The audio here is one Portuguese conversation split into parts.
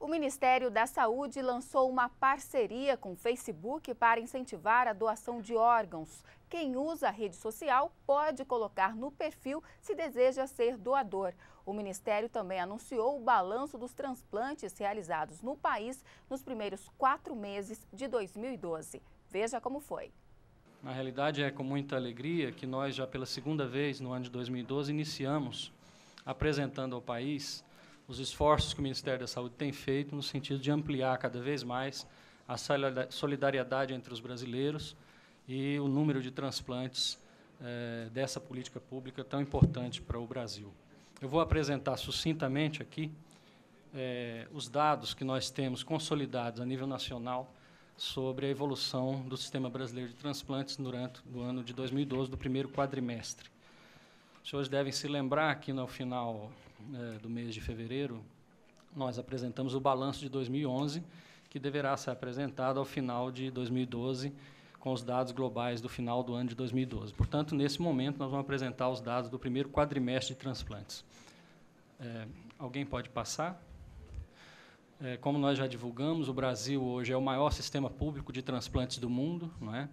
o Ministério da Saúde lançou uma parceria com o Facebook para incentivar a doação de órgãos. Quem usa a rede social pode colocar no perfil se deseja ser doador. O Ministério também anunciou o balanço dos transplantes realizados no país nos primeiros quatro meses de 2012. Veja como foi. Na realidade, é com muita alegria que nós, já pela segunda vez no ano de 2012, iniciamos apresentando ao país os esforços que o Ministério da Saúde tem feito no sentido de ampliar cada vez mais a solidariedade entre os brasileiros e o número de transplantes eh, dessa política pública tão importante para o Brasil. Eu vou apresentar sucintamente aqui eh, os dados que nós temos consolidados a nível nacional sobre a evolução do sistema brasileiro de transplantes durante o ano de 2012, do primeiro quadrimestre. Os senhores devem se lembrar que no final é, do mês de fevereiro, nós apresentamos o balanço de 2011, que deverá ser apresentado ao final de 2012, com os dados globais do final do ano de 2012. Portanto, nesse momento, nós vamos apresentar os dados do primeiro quadrimestre de transplantes. É, alguém pode passar? É, como nós já divulgamos, o Brasil hoje é o maior sistema público de transplantes do mundo, não é?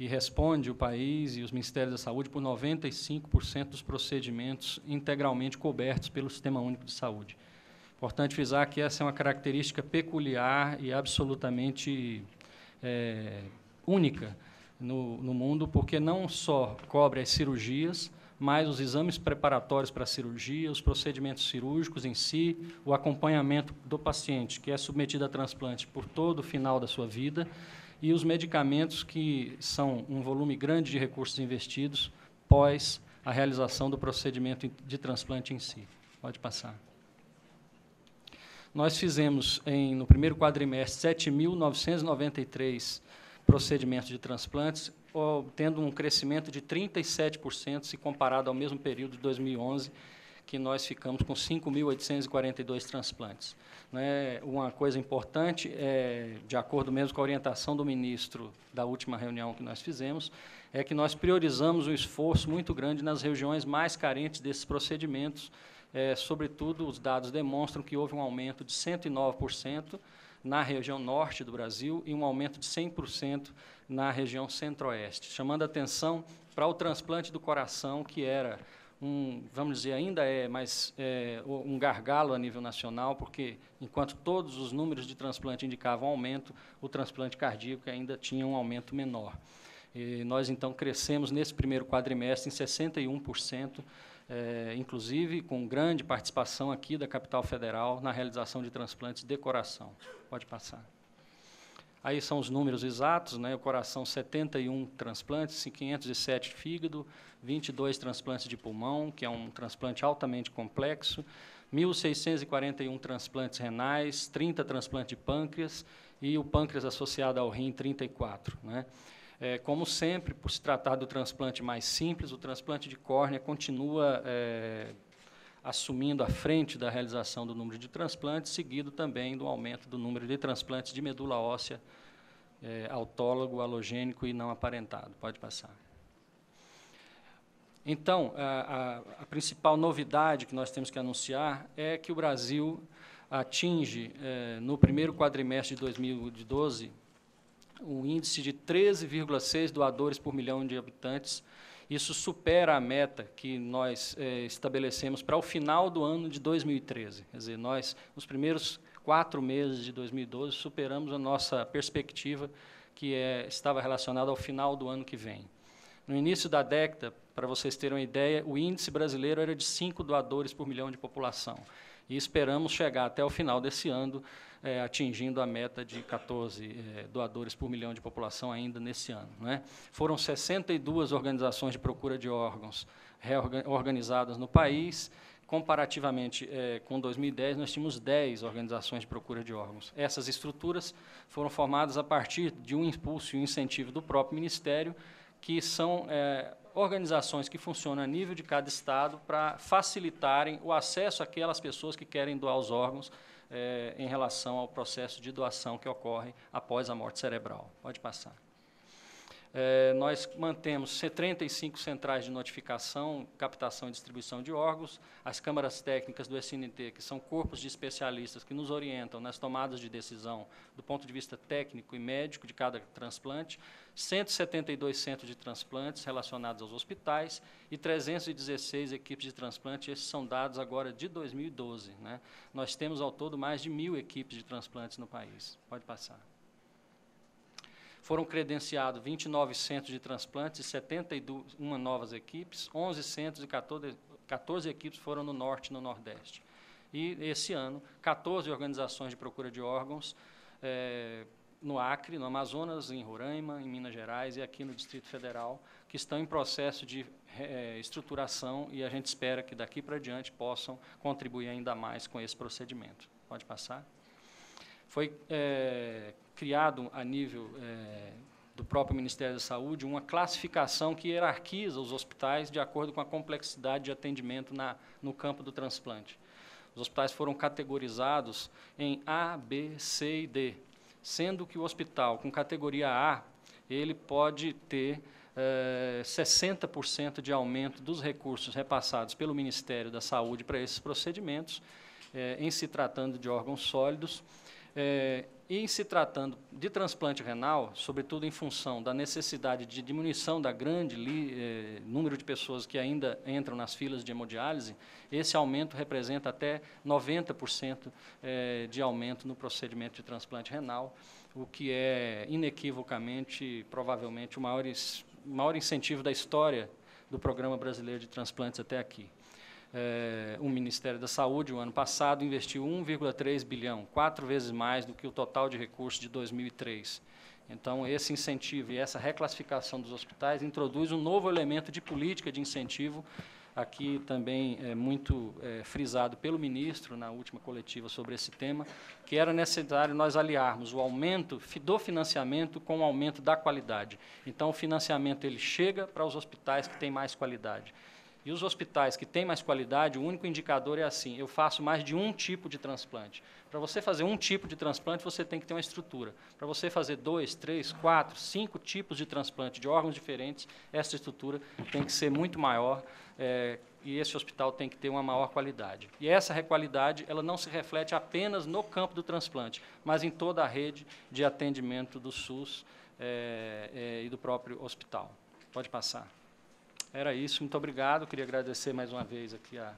e responde o país e os Ministérios da Saúde por 95% dos procedimentos integralmente cobertos pelo Sistema Único de Saúde. Importante frisar que essa é uma característica peculiar e absolutamente é, única no, no mundo, porque não só cobre as cirurgias, mas os exames preparatórios para a cirurgia, os procedimentos cirúrgicos em si, o acompanhamento do paciente que é submetido a transplante por todo o final da sua vida e os medicamentos que são um volume grande de recursos investidos pós a realização do procedimento de transplante em si. Pode passar. Nós fizemos, em, no primeiro quadrimestre, 7.993 procedimentos de transplantes, tendo um crescimento de 37% se comparado ao mesmo período de 2011, que nós ficamos com 5.842 transplantes. Né? Uma coisa importante, é, de acordo mesmo com a orientação do ministro da última reunião que nós fizemos, é que nós priorizamos um esforço muito grande nas regiões mais carentes desses procedimentos. É, sobretudo, os dados demonstram que houve um aumento de 109% na região norte do Brasil e um aumento de 100% na região centro-oeste, chamando atenção para o transplante do coração, que era um, vamos dizer, ainda é, mas é, um gargalo a nível nacional, porque enquanto todos os números de transplante indicavam aumento, o transplante cardíaco ainda tinha um aumento menor. E nós, então, crescemos nesse primeiro quadrimestre em 61%, é, inclusive com grande participação aqui da Capital Federal na realização de transplantes de coração. Pode passar. Aí são os números exatos, né? O coração 71 transplantes, 507 fígado, 22 transplantes de pulmão, que é um transplante altamente complexo, 1641 transplantes renais, 30 transplantes de pâncreas e o pâncreas associado ao rim 34, né? É, como sempre, por se tratar do transplante mais simples, o transplante de córnea continua é, assumindo a frente da realização do número de transplantes, seguido também do aumento do número de transplantes de medula óssea é, autólogo, halogênico e não aparentado. Pode passar. Então, a, a, a, principal novidade que nós temos que anunciar é que o Brasil atinge, é, no primeiro quadrimestre de 2012, um índice de 13,6 doadores por milhão de habitantes, isso supera a meta que nós é, estabelecemos para o final do ano de 2013. Quer dizer, nós, nos primeiros quatro meses de 2012, superamos a nossa perspectiva que é, estava relacionada ao final do ano que vem. No início da década, para vocês terem uma ideia, o índice brasileiro era de cinco doadores por milhão de população. E esperamos chegar até o final desse ano é, atingindo a meta de 14 é, doadores por milhão de população ainda nesse ano. Né? Foram 62 organizações de procura de órgãos organizadas no país, comparativamente é, com 2010, nós tínhamos 10 organizações de procura de órgãos. Essas estruturas foram formadas a partir de um impulso e um incentivo do próprio Ministério, que são é, organizações que funcionam a nível de cada estado para facilitarem o acesso àquelas pessoas que querem doar os órgãos é, em relação ao processo de doação que ocorre após a morte cerebral. Pode passar. É, nós mantemos 35 centrais de notificação, captação e distribuição de órgãos, as câmaras técnicas do SNT, que são corpos de especialistas que nos orientam nas tomadas de decisão do ponto de vista técnico e médico de cada transplante, 172 centros de transplantes relacionados aos hospitais e 316 equipes de transplante, esses são dados agora de 2012. Né? Nós temos ao todo mais de mil equipes de transplantes no país. Pode passar. Foram credenciados 29 centros de transplantes e 71 novas equipes, 11 centros e 14, 14 equipes foram no Norte e no Nordeste. E esse ano, 14 organizações de procura de órgãos é, no Acre, no Amazonas, em Roraima, em Minas Gerais e aqui no Distrito Federal, que estão em processo de é, estruturação e a gente espera que daqui para diante possam contribuir ainda mais com esse procedimento. Pode passar? foi é, criado a nível é, do próprio Ministério da Saúde uma classificação que hierarquiza os hospitais de acordo com a complexidade de atendimento na, no campo do transplante. Os hospitais foram categorizados em A, B, C e D, sendo que o hospital com categoria A ele pode ter 60% é, de aumento dos recursos repassados pelo Ministério da Saúde para esses procedimentos, é, em se tratando de órgãos sólidos, é, e em se tratando de transplante renal, sobretudo em função da necessidade de diminuição da grande li, eh, número de pessoas que ainda entram nas filas de hemodiálise, esse aumento representa até 90% eh, é, de aumento no procedimento de transplante renal, o que é inequivocamente, provavelmente, o maior, maior incentivo da história do Programa Brasileiro de Transplantes até aqui é, o Ministério da Saúde, o ano passado, investiu 1,3 bilhão, quatro vezes mais do que o total de recursos de 2003. Então, esse incentivo e essa reclassificação dos hospitais introduz um novo elemento de política de incentivo, aqui também é muito é, frisado pelo ministro na última coletiva sobre esse tema, que era necessário nós aliarmos o aumento do financiamento com o aumento da qualidade. Então, o financiamento ele chega para os hospitais que têm mais qualidade. E os hospitais que têm mais qualidade, o único indicador é assim: eu faço mais de um tipo de transplante. Para você fazer um tipo de transplante, você tem que ter uma estrutura. Para você fazer dois, três, quatro, cinco tipos de transplante de órgãos diferentes, essa estrutura tem que ser muito maior é, e esse hospital tem que ter uma maior qualidade. E essa qualidade ela não se reflete apenas no campo do transplante, mas em toda a rede de atendimento do SUS é, é, e do próprio hospital. Pode passar. Era isso, muito obrigado. Queria agradecer mais uma vez aqui a,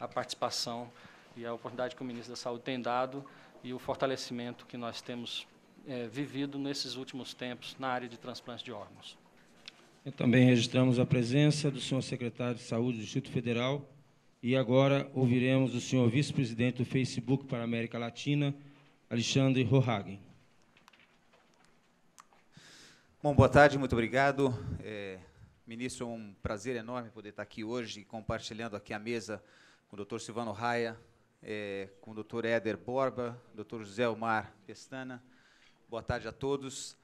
a participação e a oportunidade que o ministro da Saúde tem dado e o fortalecimento que nós temos é, vivido nesses últimos tempos na área de transplante de órgãos. também registramos a presença do senhor secretário de Saúde do Distrito Federal e agora ouviremos o senhor vice-presidente do Facebook para a América Latina, Alexandre Rohagen. Bom, boa tarde, muito obrigado. É... Ministro, é um prazer enorme poder estar aqui hoje compartilhando aqui a mesa com o doutor Silvano Raia, é, com o doutor Éder Borba, doutor José Omar Pestana. Boa tarde a todos.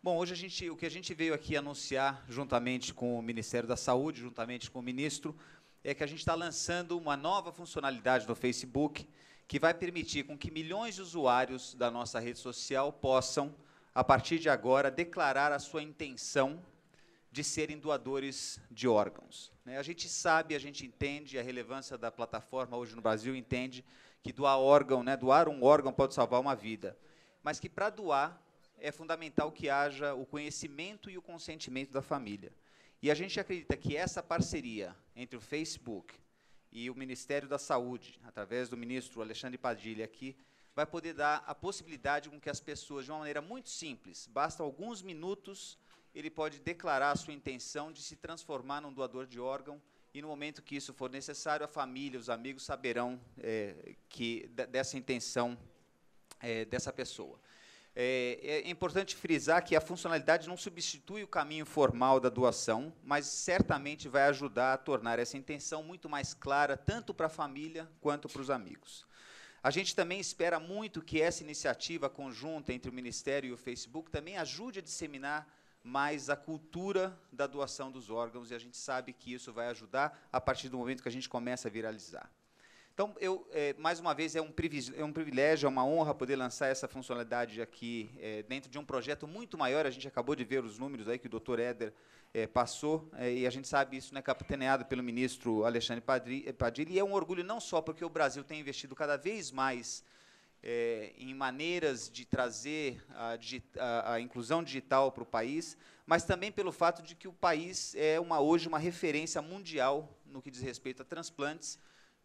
Bom, hoje a gente, o que a gente veio aqui anunciar, juntamente com o Ministério da Saúde, juntamente com o ministro, é que a gente está lançando uma nova funcionalidade no Facebook que vai permitir com que milhões de usuários da nossa rede social possam, a partir de agora, declarar a sua intenção de serem doadores de órgãos. Né? A gente sabe, a gente entende a relevância da plataforma hoje no Brasil, entende que doar órgão, né, doar um órgão pode salvar uma vida, mas que para doar é fundamental que haja o conhecimento e o consentimento da família. E a gente acredita que essa parceria entre o Facebook e o Ministério da Saúde, através do ministro Alexandre Padilha aqui, vai poder dar a possibilidade com que as pessoas, de uma maneira muito simples, basta alguns minutos ele pode declarar a sua intenção de se transformar num doador de órgão e no momento que isso for necessário, a família, os amigos saberão é, que dessa intenção é, dessa pessoa. Eh, é, é, importante frisar que a funcionalidade não substitui o caminho formal da doação, mas certamente vai ajudar a tornar essa intenção muito mais clara, tanto para a família quanto para os amigos. A gente também espera muito que essa iniciativa conjunta entre o Ministério e o Facebook também ajude a disseminar mas a cultura da doação dos órgãos, e a gente sabe que isso vai ajudar a partir do momento que a gente começa a viralizar. Então, eu, é, mais uma vez, é um, é um, privilégio, é uma honra poder lançar essa funcionalidade aqui é, dentro de um projeto muito maior. A gente acabou de ver os números aí que o doutor Éder é, passou, é, e a gente sabe isso, né, capitaneado pelo ministro Alexandre Padilha, e é um orgulho não só porque o Brasil tem investido cada vez mais é, em maneiras de trazer a, a, a inclusão digital para o país, mas também pelo fato de que o país é uma, hoje uma referência mundial no que diz respeito a transplantes.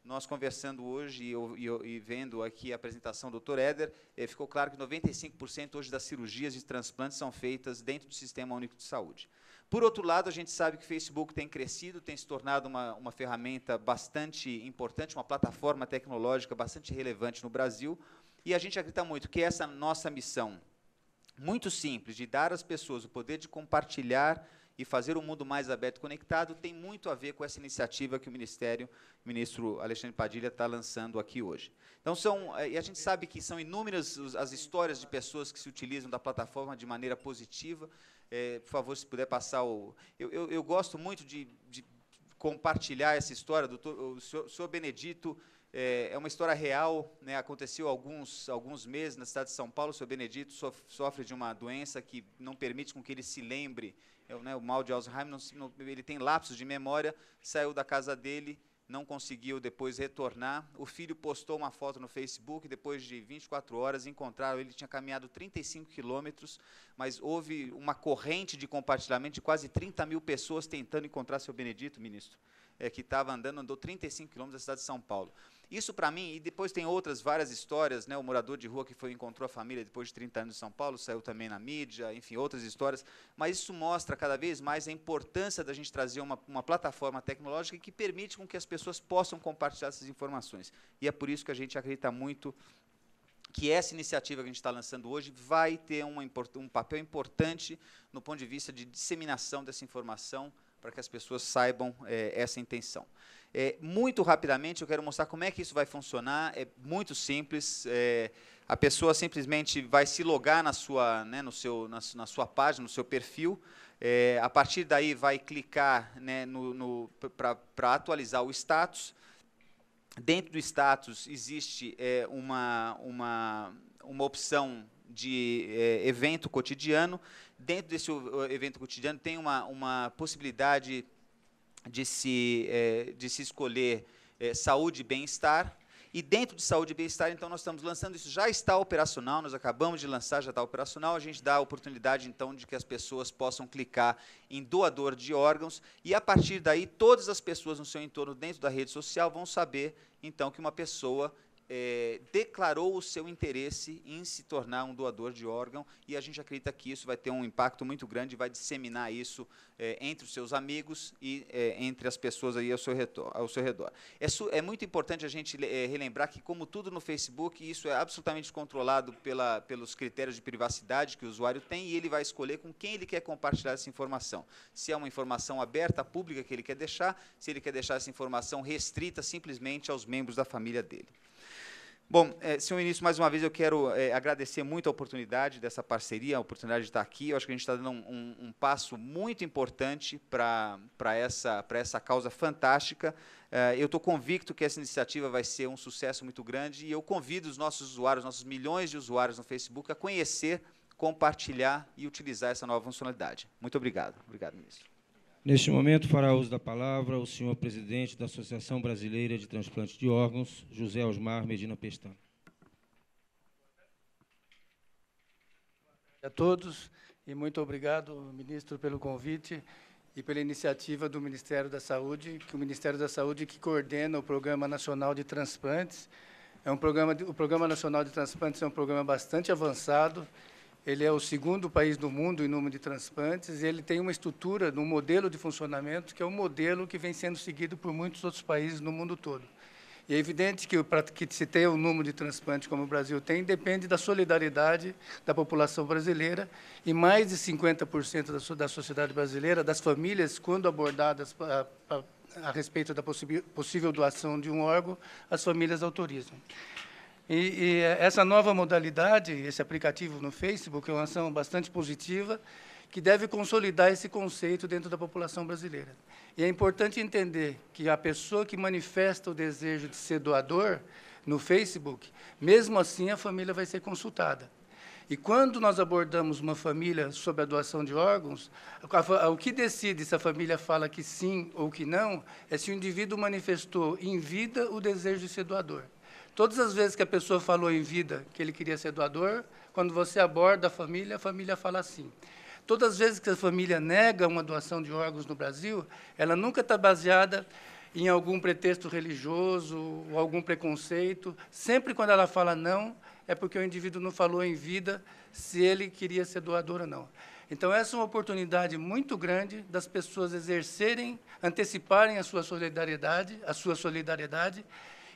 Nós conversando hoje e, e, e vendo aqui a apresentação do Dr. Éder, é, ficou claro que 95% hoje das cirurgias de transplantes são feitas dentro do Sistema Único de Saúde. Por outro lado, a gente sabe que o Facebook tem crescido, tem se tornado uma, uma ferramenta bastante importante, uma plataforma tecnológica bastante relevante no Brasil, e a gente acredita muito que essa nossa missão, muito simples, de dar às pessoas o poder de compartilhar e fazer o um mundo mais aberto e conectado, tem muito a ver com essa iniciativa que o Ministério, o ministro Alexandre Padilha, está lançando aqui hoje. Então, são, eh, e a gente sabe que são inúmeras as histórias de pessoas que se utilizam da plataforma de maneira positiva. É, por favor, se puder passar o. Eu, eu, eu gosto muito de, de compartilhar essa história. Doutor, o senhor, o senhor Benedito é, é uma história real, né? aconteceu alguns, alguns meses na cidade de São Paulo, o seu Benedito sofre de uma doença que não permite com que ele se lembre, é, né, o mal de Alzheimer, não, não, ele tem lapsos de memória, saiu da casa dele, não conseguiu depois retornar. O filho postou uma foto no Facebook, depois de 24 horas encontraram, ele tinha caminhado 35 quilômetros, mas houve uma corrente de compartilhamento de quase 30 mil pessoas tentando encontrar seu Benedito, ministro, é, que estava andando, andou 35 quilômetros da cidade de São Paulo. Isso para mim, e depois tem outras várias histórias, né? O morador de rua que foi encontrou a família depois de 30 anos em São Paulo, saiu também na mídia, enfim, outras histórias. Mas isso mostra cada vez mais a importância da gente trazer uma, uma plataforma tecnológica que permite com que as pessoas possam compartilhar essas informações. E é por isso que a gente acredita muito que essa iniciativa que a gente está lançando hoje vai ter um, um papel importante no ponto de vista de disseminação dessa informação para que as pessoas saibam é, essa intenção. É, muito rapidamente eu quero mostrar como é que isso vai funcionar. É muito simples. É, a pessoa simplesmente vai se logar na sua, né, no seu, na, na, sua página, no seu perfil. É, a partir daí vai clicar né, no, no para atualizar o status. Dentro do status existe é, uma, uma, uma opção de é, evento cotidiano. Dentro desse evento cotidiano tem uma, uma possibilidade de se, é, de se escolher é, saúde e bem-estar. E dentro de saúde e bem-estar, então, nós estamos lançando isso, já está operacional, nós acabamos de lançar, já está operacional, a gente dá a oportunidade, então, de que as pessoas possam clicar em doador de órgãos, e a partir daí, todas as pessoas no seu entorno, dentro da rede social, vão saber, então, que uma pessoa é, declarou o seu interesse em se tornar um doador de órgão e a gente acredita que isso vai ter um impacto muito grande, vai disseminar isso é, entre os seus amigos e é, entre as pessoas aí ao seu, ao seu redor. É, é, muito importante a gente é, relembrar que, como tudo no Facebook, isso é absolutamente controlado pela, pelos critérios de privacidade que o usuário tem e ele vai escolher com quem ele quer compartilhar essa informação. Se é uma informação aberta, pública que ele quer deixar, se ele quer deixar essa informação restrita simplesmente aos membros da família dele. Bom, é, senhor ministro, mais uma vez eu quero é, agradecer muito a oportunidade dessa parceria, a oportunidade de estar aqui. Eu acho que a gente está dando um, um, um passo muito importante para essa, essa causa fantástica. É, eu estou convicto que essa iniciativa vai ser um sucesso muito grande e eu convido os nossos usuários, nossos milhões de usuários no Facebook, a conhecer, compartilhar e utilizar essa nova funcionalidade. Muito obrigado. Obrigado, ministro. Neste momento fará uso da palavra o senhor presidente da Associação Brasileira de Transplante de Órgãos, José Osmar Medina Pestana. A todos e muito obrigado, ministro, pelo convite e pela iniciativa do Ministério da Saúde, que o Ministério da Saúde que coordena o Programa Nacional de Transplantes. É um programa, o Programa Nacional de Transplantes é um programa bastante avançado ele é o segundo país do mundo em número de transplantes e ele tem uma estrutura, um modelo de funcionamento que é o um modelo que vem sendo seguido por muitos outros países no mundo todo. E é evidente que para que se tenha um número de transplantes como o Brasil tem, depende da solidariedade da população brasileira e mais de 50% da sociedade brasileira, das famílias, quando abordadas a, a, a respeito da possível doação de um órgão, as famílias autorizam. E, e, essa nova modalidade, esse aplicativo no Facebook, é uma ação bastante positiva, que deve consolidar esse conceito dentro da população brasileira. E é importante entender que a pessoa que manifesta o desejo de ser doador no Facebook, mesmo assim a família vai ser consultada. E quando nós abordamos uma família sobre a doação de órgãos, o que decide se a família fala que sim ou que não é se o indivíduo manifestou em vida o desejo de ser doador. Todas as vezes que a pessoa falou em vida que ele queria ser doador, quando você aborda a família, a família fala assim. Todas as vezes que a família nega uma doação de órgãos no Brasil, ela nunca está baseada em algum pretexto religioso ou algum preconceito. Sempre quando ela fala não, é porque o indivíduo não falou em vida se ele queria ser doador ou não. Então, essa é uma oportunidade muito grande das pessoas exercerem, anteciparem a sua solidariedade, a sua solidariedade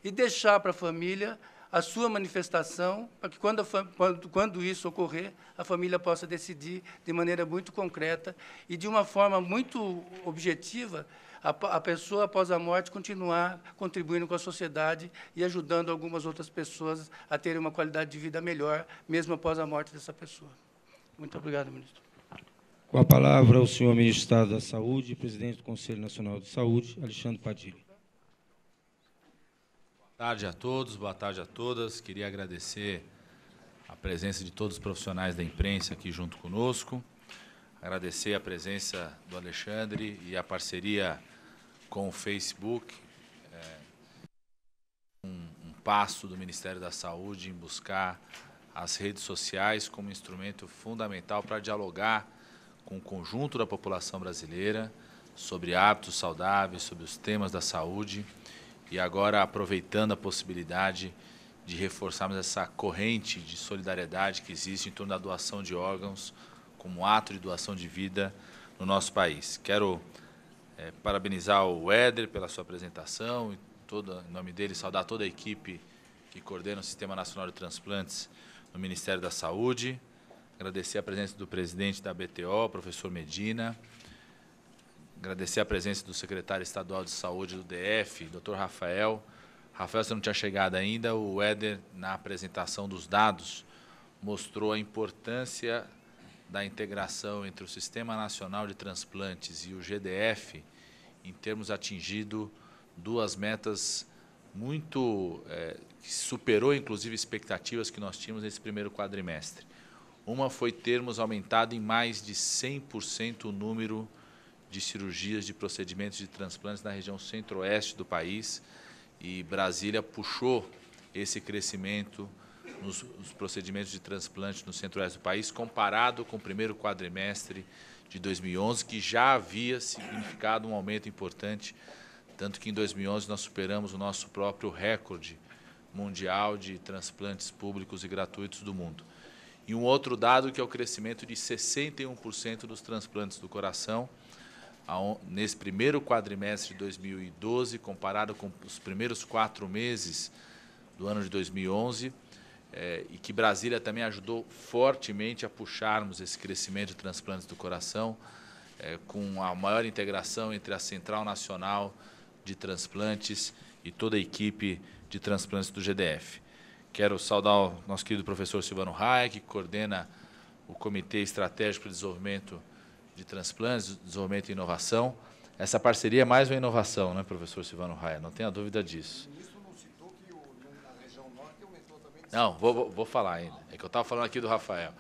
e deixar para a família a sua manifestação, para que, quando, quando, quando isso ocorrer, a família possa decidir de maneira muito concreta e de uma forma muito objetiva a, pessoa, após a morte, continuar contribuindo com a sociedade e ajudando algumas outras pessoas a terem uma qualidade de vida melhor, mesmo após a morte dessa pessoa. Muito obrigado, ministro. Com a palavra, o senhor ministro da Saúde, presidente do Conselho Nacional de Saúde, Alexandre Padilha. Boa tarde a todos, boa tarde a todas. Queria agradecer a presença de todos os profissionais da imprensa aqui junto conosco. Agradecer a presença do Alexandre e a parceria com o Facebook. É, um, um passo do Ministério da Saúde em buscar as redes sociais como instrumento fundamental para dialogar com o conjunto da população brasileira sobre hábitos saudáveis, sobre os temas da saúde e agora, aproveitando a possibilidade de reforçarmos essa corrente de solidariedade que existe em torno da doação de órgãos como ato de doação de vida no nosso país. Quero é, parabenizar o Éder pela sua apresentação e, todo, em nome dele, saudar toda a equipe que coordena o Sistema Nacional de Transplantes no Ministério da Saúde. Agradecer a presença do presidente da BTO, professor Medina, Agradecer a presença do secretário estadual de saúde do DF, doutor Rafael. Rafael, você não tinha chegado ainda, o Éder, na apresentação dos dados, mostrou a importância da integração entre o Sistema Nacional de Transplantes e o GDF em termos atingido duas metas muito é, que superou inclusive expectativas que nós tínhamos nesse primeiro quadrimestre. Uma foi termos aumentado em mais de 100% o número de cirurgias, de procedimentos de transplantes na região centro-oeste do país. E Brasília puxou esse crescimento nos, nos procedimentos de transplante no centro-oeste do país, comparado com o primeiro quadrimestre de 2011, que já havia significado um aumento importante, tanto que em 2011 nós superamos o nosso próprio recorde mundial de transplantes públicos e gratuitos do mundo. E um outro dado que é o crescimento de 61% dos transplantes do coração, nesse primeiro quadrimestre de 2012, comparado com os primeiros quatro meses do ano de 2011, é, eh, e que Brasília também ajudou fortemente a puxarmos esse crescimento de transplantes do coração, é, com a maior integração entre a Central Nacional de Transplantes e toda a equipe de transplantes do GDF. Quero saudar o nosso querido professor Silvano Raia, que coordena o Comitê Estratégico de Desenvolvimento de transplantes, desenvolvimento e inovação. Essa parceria é mais uma inovação, né, professor Silvano Raia? Não tenha dúvida disso. Não, vou, vou falar ainda. É que eu estava falando aqui do Rafael.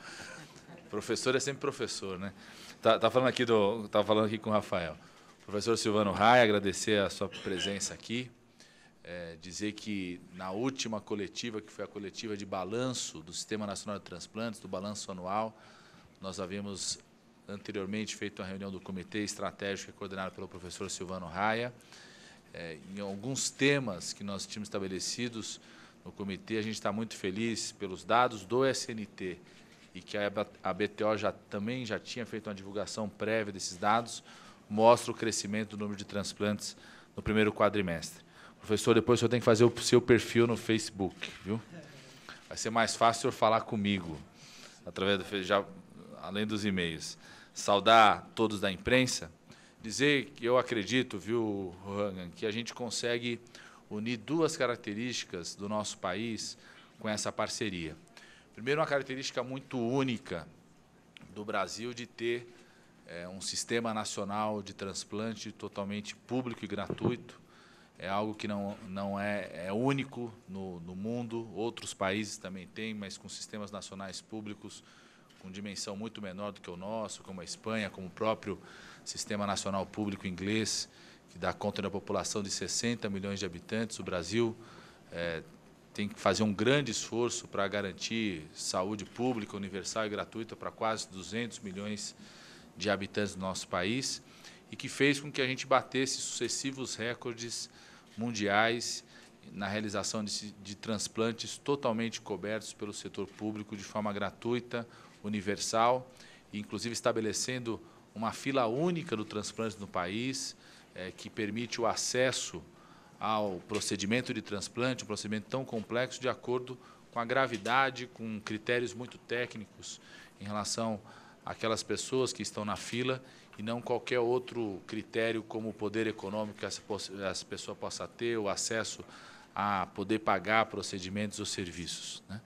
professor é sempre professor, né? Tá, tá falando aqui do, tá falando aqui com o Rafael. Professor Silvano Raia, agradecer a sua presença aqui. É, dizer que na última coletiva, que foi a coletiva de balanço do Sistema Nacional de Transplantes, do balanço anual, nós havíamos anteriormente feito a reunião do Comitê Estratégico coordenado pelo professor Silvano Raia. É, em alguns temas que nós tínhamos estabelecidos no comitê, a gente está muito feliz pelos dados do SNT e que a BTO já, também já tinha feito uma divulgação prévia desses dados, mostra o crescimento do número de transplantes no primeiro quadrimestre. Professor, depois o senhor tem que fazer o seu perfil no Facebook, viu? Vai ser mais fácil o senhor falar comigo. Através do já além dos e-mails, saudar todos da imprensa, dizer que eu acredito, viu, Rohan, que a gente consegue unir duas características do nosso país com essa parceria. Primeiro, uma característica muito única do Brasil de ter é, um sistema nacional de transplante totalmente público e gratuito. É algo que não, não é, é único no, no mundo, outros países também têm, mas com sistemas nacionais públicos com dimensão muito menor do que o nosso, como a Espanha, como o próprio Sistema Nacional Público Inglês, que dá conta da população de 60 milhões de habitantes. O Brasil é, tem que fazer um grande esforço para garantir saúde pública, universal e gratuita para quase 200 milhões de habitantes do nosso país e que fez com que a gente batesse sucessivos recordes mundiais na realização de, de transplantes totalmente cobertos pelo setor público de forma gratuita, universal, inclusive estabelecendo uma fila única do transplante no país, é, que permite o acesso ao procedimento de transplante, um procedimento tão complexo, de acordo com a gravidade, com critérios muito técnicos em relação àquelas pessoas que estão na fila e não qualquer outro critério como o poder econômico que essa pessoa possa ter, o acesso a poder pagar procedimentos ou serviços. Né?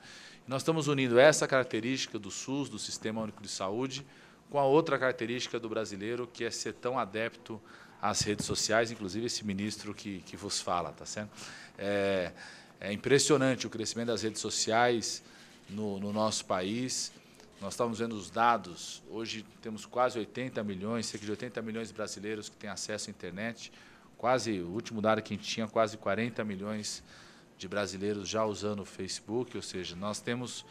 Nós estamos unindo essa característica do SUS, do Sistema Único de Saúde, com a outra característica do brasileiro, que é ser tão adepto às redes sociais, inclusive esse ministro que, que vos fala, tá certo? É, é impressionante o crescimento das redes sociais no, no nosso país. Nós estamos vendo os dados. Hoje temos quase 80 milhões, cerca de 80 milhões de brasileiros que têm acesso à internet. Quase, o último dado que a gente tinha, quase 40 milhões de de brasileiros já usando o Facebook, ou seja, nós temos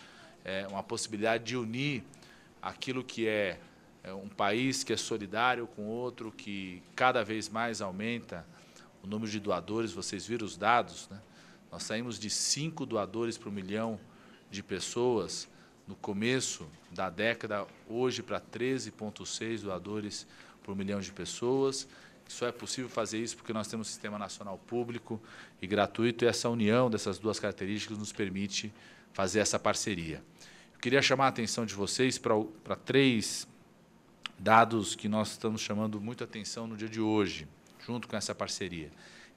é, uma possibilidade de unir aquilo que é, é um país que é solidário com outro, que cada vez mais aumenta o número de doadores, vocês viram os dados, né? Nós saímos de 5 doadores por milhão de pessoas no começo da década, hoje para 13,6 doadores por milhão de pessoas. Só é possível fazer isso porque nós temos um sistema nacional público e gratuito, e essa união dessas duas características nos permite fazer essa parceria. Eu queria chamar a atenção de vocês para, para três dados que nós estamos chamando muito atenção no dia de hoje, junto com essa parceria.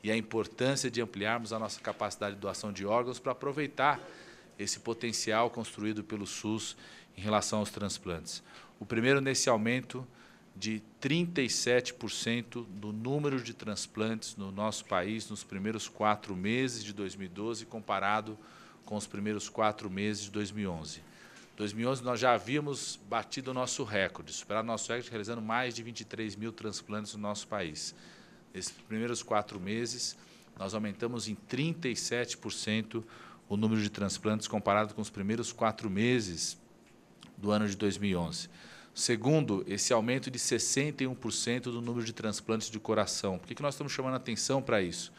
E a importância de ampliarmos a nossa capacidade de doação de órgãos para aproveitar esse potencial construído pelo SUS em relação aos transplantes. O primeiro, nesse aumento de 37% do número de transplantes no nosso país nos primeiros quatro meses de 2012, comparado com os primeiros quatro meses de 2011. 2011 nós já havíamos batido o nosso recorde, superado o nosso recorde, realizando mais de 23 mil transplantes no nosso país. Nesses primeiros quatro meses, nós aumentamos em 37% o número de transplantes comparado com os primeiros quatro meses do ano de 2011. Segundo, esse aumento de 61% do número de transplantes de coração. Por que, que nós estamos chamando atenção para isso?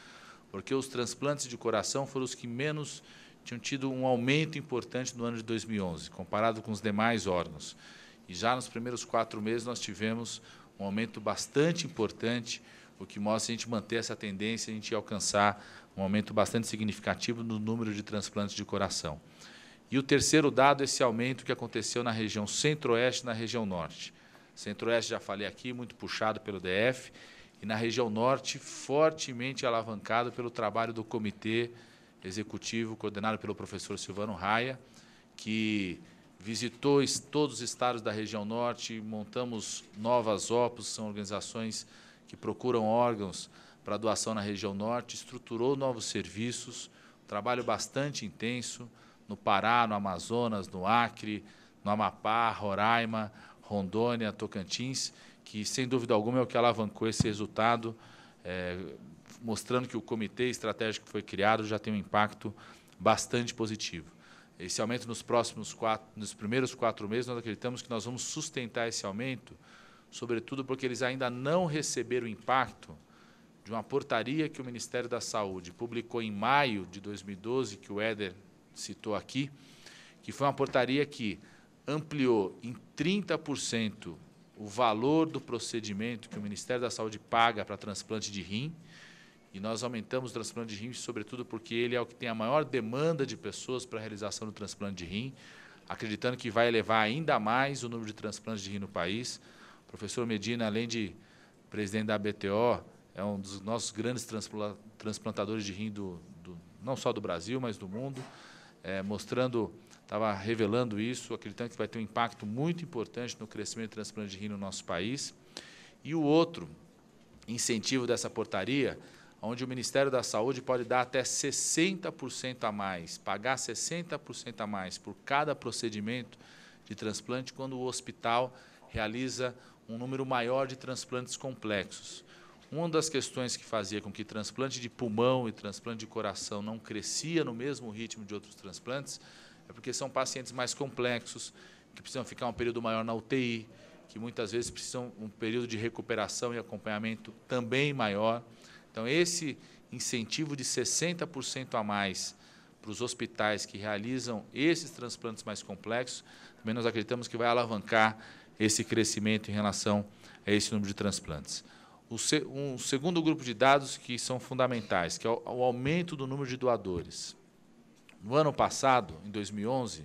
Porque os transplantes de coração foram os que menos tinham tido um aumento importante no ano de 2011, comparado com os demais órgãos. E já nos primeiros quatro meses nós tivemos um aumento bastante importante, o que mostra a gente manter essa tendência, a gente alcançar um aumento bastante significativo no número de transplantes de coração. E o terceiro dado, é esse aumento que aconteceu na região centro-oeste e na região norte. Centro-oeste, já falei aqui, muito puxado pelo DF, e na região norte, fortemente alavancado pelo trabalho do comitê executivo, coordenado pelo professor Silvano Raia, que visitou todos os estados da região norte, montamos novas OPOS, são organizações que procuram órgãos para doação na região norte, estruturou novos serviços, trabalho bastante intenso, no Pará, no Amazonas, no Acre, no Amapá, Roraima, Rondônia, Tocantins, que sem dúvida alguma é o que alavancou esse resultado, é, mostrando que o comitê estratégico que foi criado já tem um impacto bastante positivo. Esse aumento nos próximos quatro, nos primeiros quatro meses, nós acreditamos que nós vamos sustentar esse aumento, sobretudo porque eles ainda não receberam o impacto de uma portaria que o Ministério da Saúde publicou em maio de 2012, que o Éder citou aqui, que foi uma portaria que ampliou em 30% o valor do procedimento que o Ministério da Saúde paga para transplante de rim. E nós aumentamos o transplante de rim, sobretudo porque ele é o que tem a maior demanda de pessoas para a realização do transplante de rim, acreditando que vai elevar ainda mais o número de transplantes de rim no país. O professor Medina, além de presidente da BTO, é um dos nossos grandes transplantadores de rim, do, do não só do Brasil, mas do mundo é, mostrando, estava revelando isso, acreditando que vai ter um impacto muito importante no crescimento do transplante de rim no nosso país. E o outro incentivo dessa portaria, onde o Ministério da Saúde pode dar até 60% a mais, pagar 60% a mais por cada procedimento de transplante quando o hospital realiza um número maior de transplantes complexos. Uma das questões que fazia com que transplante de pulmão e transplante de coração não crescia no mesmo ritmo de outros transplantes é porque são pacientes mais complexos, que precisam ficar um período maior na UTI, que muitas vezes precisam um período de recuperação e acompanhamento também maior. Então, esse incentivo de 60% a mais para os hospitais que realizam esses transplantes mais complexos, também nós acreditamos que vai alavancar esse crescimento em relação a esse número de transplantes um segundo grupo de dados que são fundamentais, que é o aumento do número de doadores. No ano passado, em 2011,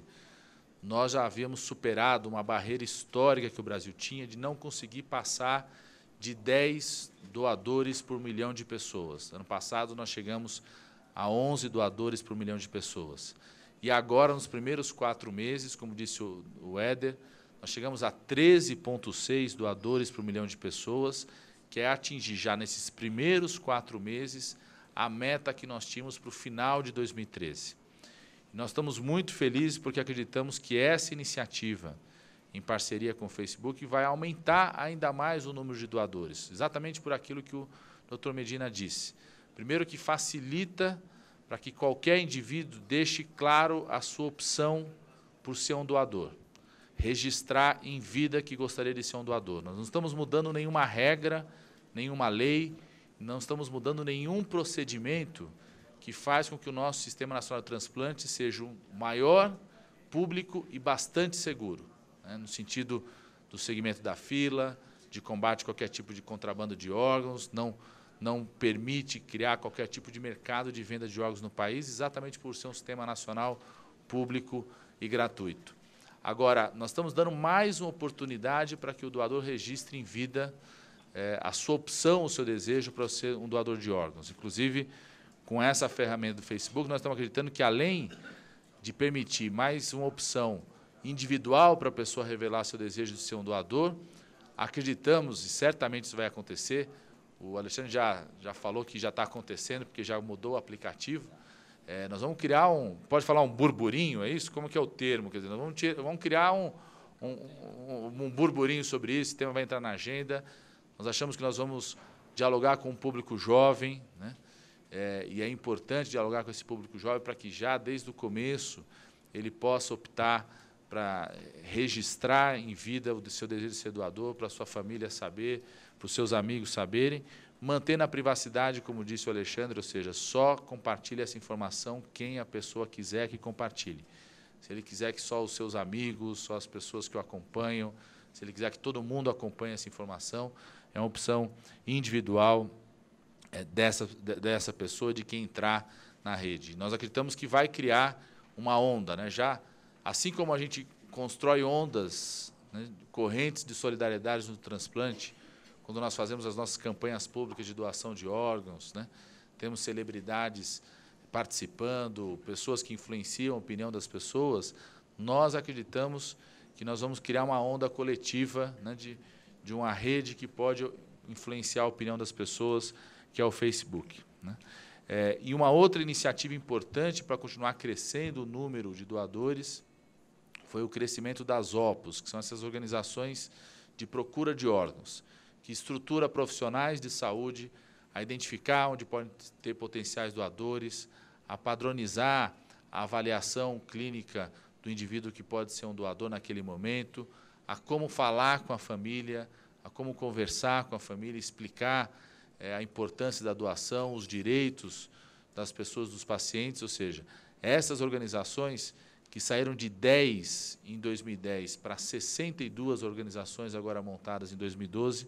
nós já havíamos superado uma barreira histórica que o Brasil tinha de não conseguir passar de 10 doadores por milhão de pessoas. Ano passado, nós chegamos a 11 doadores por milhão de pessoas. E agora, nos primeiros quatro meses, como disse o Éder, nós chegamos a 13,6 doadores por milhão de pessoas que é atingir já nesses primeiros quatro meses a meta que nós tínhamos para o final de 2013. E nós estamos muito felizes porque acreditamos que essa iniciativa, em parceria com o Facebook, vai aumentar ainda mais o número de doadores, exatamente por aquilo que o Dr. Medina disse. Primeiro, que facilita para que qualquer indivíduo deixe claro a sua opção por ser um doador registrar em vida que gostaria de ser um doador. Nós não estamos mudando nenhuma regra, nenhuma lei, não estamos mudando nenhum procedimento que faz com que o nosso Sistema Nacional de Transplante seja um maior, público e bastante seguro, né, no sentido do segmento da fila, de combate a qualquer tipo de contrabando de órgãos, não, não permite criar qualquer tipo de mercado de venda de órgãos no país, exatamente por ser um sistema nacional público e gratuito. Agora, nós estamos dando mais uma oportunidade para que o doador registre em vida é, a sua opção, o seu desejo para ser um doador de órgãos. Inclusive, com essa ferramenta do Facebook, nós estamos acreditando que, além de permitir mais uma opção individual para a pessoa revelar seu desejo de ser um doador, acreditamos, e certamente isso vai acontecer, o Alexandre já, já falou que já está acontecendo, porque já mudou o aplicativo, é, nós vamos criar um. Pode falar um burburinho, é isso? Como que é o termo? Quer dizer, nós vamos, vamos criar um, um, um, burburinho sobre isso, esse tema vai entrar na agenda. Nós achamos que nós vamos dialogar com o um público jovem, né? É, e é importante dialogar com esse público jovem para que já desde o começo ele possa optar para registrar em vida o seu desejo de ser doador, para a sua família saber, para os seus amigos saberem. Manter na privacidade, como disse o Alexandre, ou seja, só compartilhe essa informação quem a pessoa quiser que compartilhe. Se ele quiser que só os seus amigos, só as pessoas que o acompanham, se ele quiser que todo mundo acompanhe essa informação, é uma opção individual é, dessa, dessa pessoa, de quem entrar na rede. Nós acreditamos que vai criar uma onda. Né? Já, assim como a gente constrói ondas, né, correntes de solidariedade no transplante, quando nós fazemos as nossas campanhas públicas de doação de órgãos, né? temos celebridades participando, pessoas que influenciam a opinião das pessoas, nós acreditamos que nós vamos criar uma onda coletiva né, de, de uma rede que pode influenciar a opinião das pessoas, que é o Facebook. Né? É, e uma outra iniciativa importante para continuar crescendo o número de doadores foi o crescimento das OPOS, que são essas organizações de procura de órgãos que estrutura profissionais de saúde a identificar onde podem ter potenciais doadores, a padronizar a avaliação clínica do indivíduo que pode ser um doador naquele momento, a como falar com a família, a como conversar com a família, explicar é, a importância da doação, os direitos das pessoas, dos pacientes, ou seja, essas organizações que saíram de 10 em 2010 para 62 organizações agora montadas em 2012,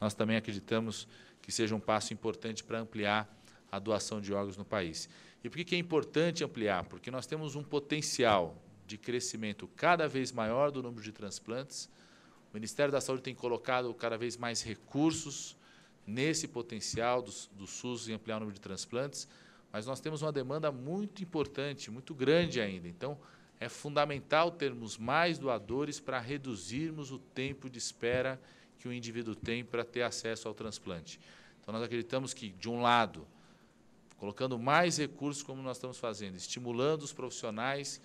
nós também acreditamos que seja um passo importante para ampliar a doação de órgãos no país. E por que é importante ampliar? Porque nós temos um potencial de crescimento cada vez maior do número de transplantes. O Ministério da Saúde tem colocado cada vez mais recursos nesse potencial do, do SUS em ampliar o número de transplantes, mas nós temos uma demanda muito importante, muito grande ainda. Então, é fundamental termos mais doadores para reduzirmos o tempo de espera que o indivíduo tem para ter acesso ao transplante. Então, nós acreditamos que, de um lado, colocando mais recursos, como nós estamos fazendo, estimulando os profissionais,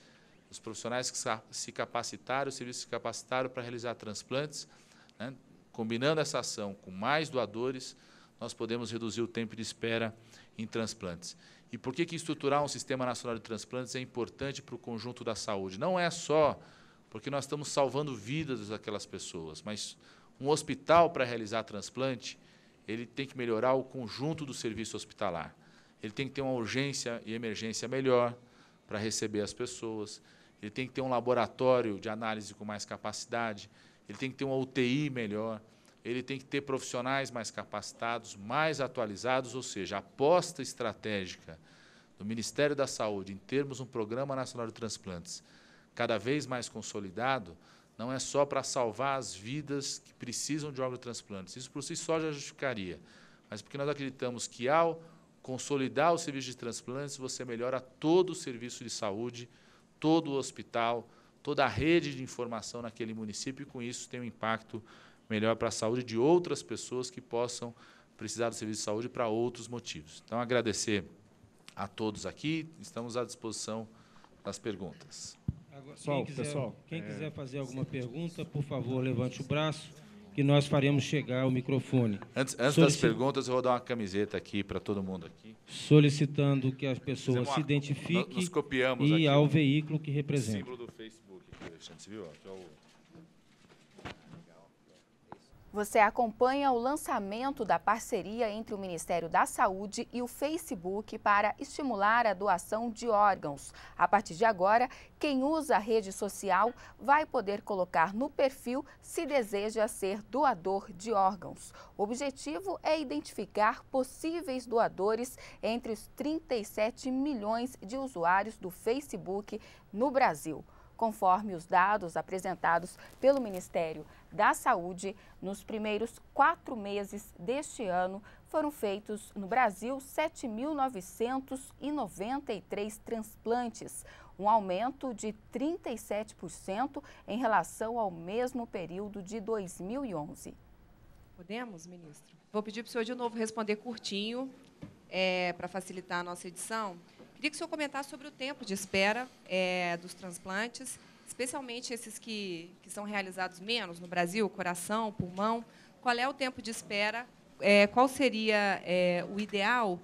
os profissionais que se capacitaram, os serviços que se capacitaram para realizar transplantes, né? combinando essa ação com mais doadores, nós podemos reduzir o tempo de espera em transplantes. E por que, que estruturar um sistema nacional de transplantes é importante para o conjunto da saúde? Não é só porque nós estamos salvando vidas daquelas pessoas, mas um hospital para realizar transplante, ele tem que melhorar o conjunto do serviço hospitalar. Ele tem que ter uma urgência e emergência melhor para receber as pessoas. Ele tem que ter um laboratório de análise com mais capacidade. Ele tem que ter uma UTI melhor. Ele tem que ter profissionais mais capacitados, mais atualizados, ou seja, a aposta estratégica do Ministério da Saúde em termos de um Programa Nacional de Transplantes cada vez mais consolidado não é só para salvar as vidas que precisam de órgãos transplantes. Isso por si só já justificaria. Mas porque nós acreditamos que ao consolidar o serviço de transplantes, você melhora todo o serviço de saúde, todo o hospital, toda a rede de informação naquele município e com isso tem um impacto melhor para a saúde de outras pessoas que possam precisar do serviço de saúde para outros motivos. Então agradecer a todos aqui, estamos à disposição das perguntas. Agora, pessoal, quem quiser, pessoal, quem é... fazer alguma pergunta, por favor, levante o braço que nós faremos chegar o microfone. Antes, antes Solicit... das perguntas, eu vou dar uma camiseta aqui para todo mundo aqui. Solicitando que as pessoas uma... se identifiquem e aqui, ao veículo que representa. Símbolo do Facebook, aqui, Alexandre, você viu? Aqui é o você acompanha o lançamento da parceria entre o Ministério da Saúde e o Facebook para estimular a doação de órgãos. A partir de agora, quem usa a rede social vai poder colocar no perfil se deseja ser doador de órgãos. O objetivo é identificar possíveis doadores entre os 37 milhões de usuários do Facebook no Brasil conforme os dados apresentados pelo Ministério da Saúde nos primeiros quatro meses deste ano foram feitos no Brasil 7.993 transplantes, um aumento de 37% em relação ao mesmo período de 2011. Podemos, ministro? Vou pedir para o senhor de novo responder curtinho, é, para facilitar a nossa edição. Queria que o senhor comentasse sobre o tempo de espera é, dos transplantes especialmente esses que, que são realizados menos no Brasil, coração, pulmão, qual é o tempo de espera, é, qual seria é, o ideal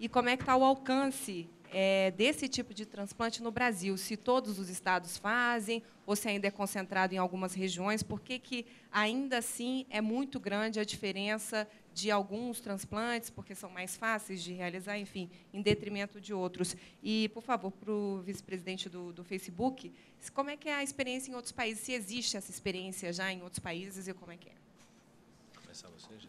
e como é que está o alcance é, desse tipo de transplante no Brasil, se todos os estados fazem ou se ainda é concentrado em algumas regiões, por que ainda assim é muito grande a diferença de alguns transplantes, porque são mais fáceis de realizar, enfim, em detrimento de outros. E, por favor, para o vice-presidente do, do, Facebook, como é que é a experiência em outros países? Se existe essa experiência já em outros países e como é que é? Começar você, já.